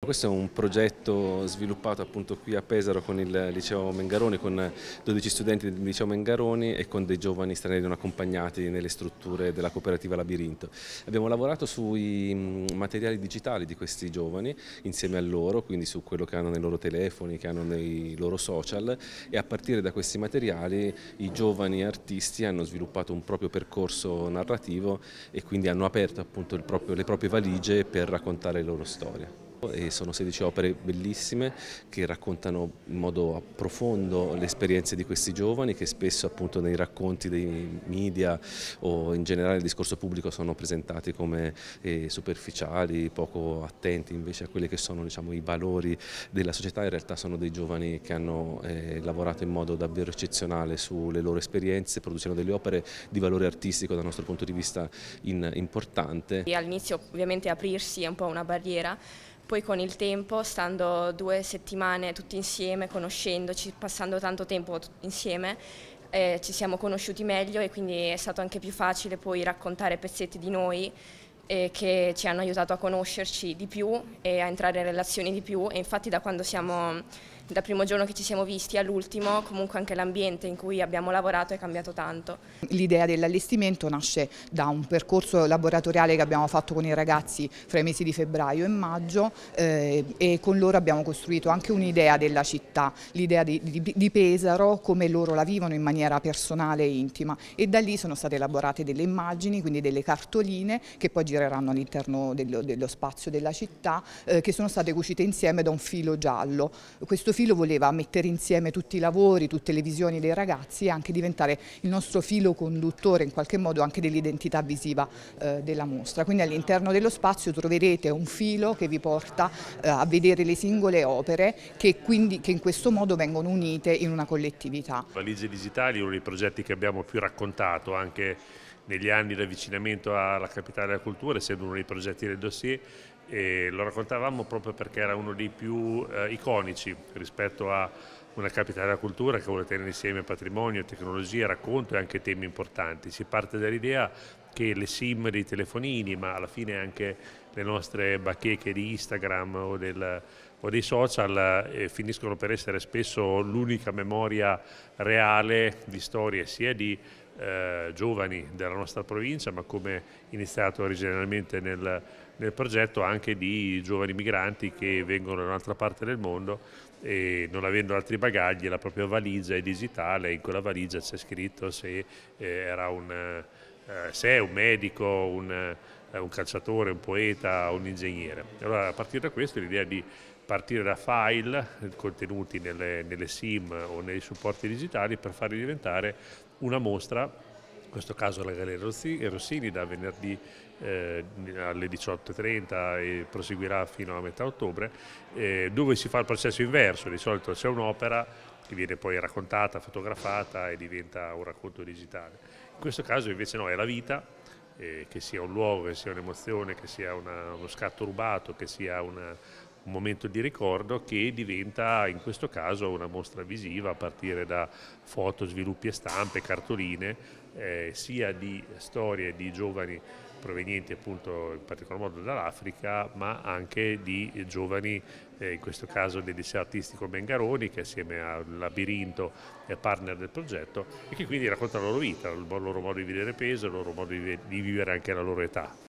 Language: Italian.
Questo è un progetto sviluppato appunto qui a Pesaro con il liceo Mengaroni, con 12 studenti del liceo Mengaroni e con dei giovani stranieri non accompagnati nelle strutture della cooperativa Labirinto. Abbiamo lavorato sui mm, materiali digitali di questi giovani insieme a loro, quindi su quello che hanno nei loro telefoni, che hanno nei loro social e a partire da questi materiali i giovani artisti hanno sviluppato un proprio percorso narrativo e quindi hanno aperto appunto proprio, le proprie valigie per raccontare le loro storie. E sono 16 opere bellissime che raccontano in modo profondo le esperienze di questi giovani che spesso appunto nei racconti dei media o in generale nel discorso pubblico sono presentati come eh, superficiali, poco attenti invece a quelli che sono diciamo, i valori della società. In realtà sono dei giovani che hanno eh, lavorato in modo davvero eccezionale sulle loro esperienze, producendo delle opere di valore artistico dal nostro punto di vista in, importante. All'inizio ovviamente aprirsi è un po' una barriera poi con il tempo, stando due settimane tutti insieme, conoscendoci, passando tanto tempo insieme, eh, ci siamo conosciuti meglio e quindi è stato anche più facile poi raccontare pezzetti di noi eh, che ci hanno aiutato a conoscerci di più e a entrare in relazioni di più e infatti da quando siamo dal primo giorno che ci siamo visti all'ultimo, comunque anche l'ambiente in cui abbiamo lavorato è cambiato tanto. L'idea dell'allestimento nasce da un percorso laboratoriale che abbiamo fatto con i ragazzi fra i mesi di febbraio e maggio eh, e con loro abbiamo costruito anche un'idea della città, l'idea di, di, di, Pesaro, come loro la vivono in maniera personale e intima e da lì sono state elaborate delle immagini, quindi delle cartoline che poi gireranno all'interno dello, dello, spazio della città eh, che sono state cucite insieme da un filo giallo. Questo filo voleva mettere insieme tutti i lavori, tutte le visioni dei ragazzi e anche diventare il nostro filo conduttore in qualche modo anche dell'identità visiva eh, della mostra. Quindi all'interno dello spazio troverete un filo che vi porta eh, a vedere le singole opere che, quindi, che in questo modo vengono unite in una collettività. Valigie digitali è uno dei progetti che abbiamo più raccontato anche negli anni di avvicinamento alla capitale della cultura, essendo uno dei progetti del dossier, e lo raccontavamo proprio perché era uno dei più eh, iconici rispetto a una capitale della cultura che vuole tenere insieme patrimonio, tecnologia, racconto e anche temi importanti. Si parte dall'idea che le sim dei telefonini, ma alla fine anche le nostre bacheche di Instagram o, del, o dei social eh, finiscono per essere spesso l'unica memoria reale di storie sia di eh, giovani della nostra provincia, ma come iniziato originalmente nel nel progetto anche di giovani migranti che vengono da un'altra parte del mondo e non avendo altri bagagli la propria valigia è digitale e in quella valigia c'è scritto se, eh, un, eh, se è un medico, un, eh, un calciatore, un poeta, un ingegnere. Allora a partire da questo l'idea di partire da file contenuti nelle, nelle SIM o nei supporti digitali per farli diventare una mostra in questo caso la Galleria Rossini da venerdì eh, alle 18.30 e proseguirà fino a metà ottobre, eh, dove si fa il processo inverso, di solito c'è un'opera che viene poi raccontata, fotografata e diventa un racconto digitale. In questo caso invece no, è la vita, eh, che sia un luogo, che sia un'emozione, che sia una, uno scatto rubato, che sia una, un momento di ricordo che diventa in questo caso una mostra visiva a partire da foto, sviluppi e stampe, cartoline, eh, sia di storie di giovani provenienti appunto in particolar modo dall'Africa, ma anche di giovani, eh, in questo caso del liceo artistico Mengaroni, che assieme al Labirinto è partner del progetto, e che quindi racconta la loro vita, il loro modo di vedere peso, il loro modo di vivere anche la loro età.